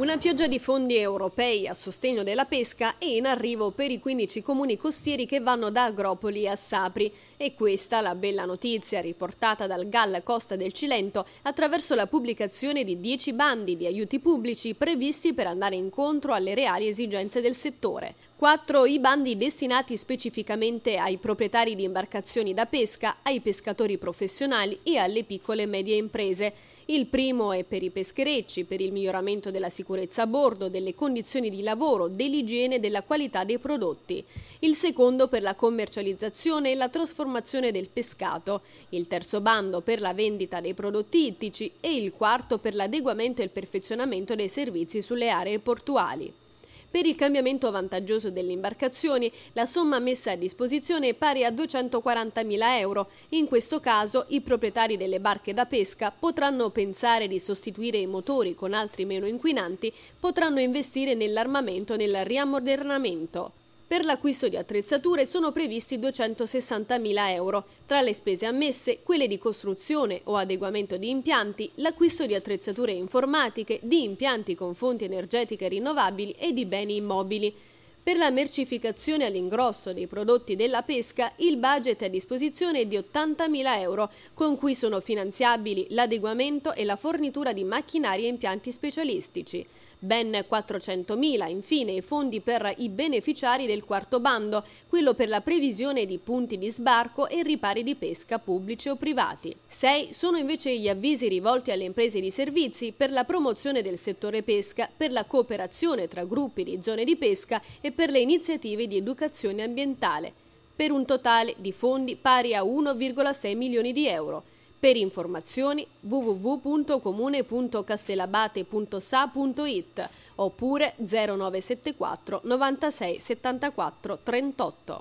Una pioggia di fondi europei a sostegno della pesca è in arrivo per i 15 comuni costieri che vanno da Agropoli a Sapri. E questa la bella notizia riportata dal GAL Costa del Cilento attraverso la pubblicazione di 10 bandi di aiuti pubblici previsti per andare incontro alle reali esigenze del settore. 4 i bandi destinati specificamente ai proprietari di imbarcazioni da pesca, ai pescatori professionali e alle piccole e medie imprese. Il primo è per i pescherecci, per il miglioramento della sicurezza sicurezza a bordo, delle condizioni di lavoro, dell'igiene e della qualità dei prodotti, il secondo per la commercializzazione e la trasformazione del pescato, il terzo bando per la vendita dei prodotti ittici e il quarto per l'adeguamento e il perfezionamento dei servizi sulle aree portuali. Per il cambiamento vantaggioso delle imbarcazioni, la somma messa a disposizione è pari a 240.000 euro. In questo caso, i proprietari delle barche da pesca potranno pensare di sostituire i motori con altri meno inquinanti, potranno investire nell'armamento e nel riammodernamento. Per l'acquisto di attrezzature sono previsti 260.000 euro. Tra le spese ammesse, quelle di costruzione o adeguamento di impianti, l'acquisto di attrezzature informatiche, di impianti con fonti energetiche rinnovabili e di beni immobili. Per la mercificazione all'ingrosso dei prodotti della pesca il budget a disposizione è di 80.000 euro, con cui sono finanziabili l'adeguamento e la fornitura di macchinari e impianti specialistici. Ben 400.000 infine i fondi per i beneficiari del quarto bando, quello per la previsione di punti di sbarco e ripari di pesca pubblici o privati. Sei sono invece gli avvisi rivolti alle imprese di servizi per la promozione del settore pesca, per la cooperazione tra gruppi di zone di pesca e per per le iniziative di educazione ambientale, per un totale di fondi pari a 1,6 milioni di euro. Per informazioni www.comune.castelabate.sa.it oppure 0974 96 74 38.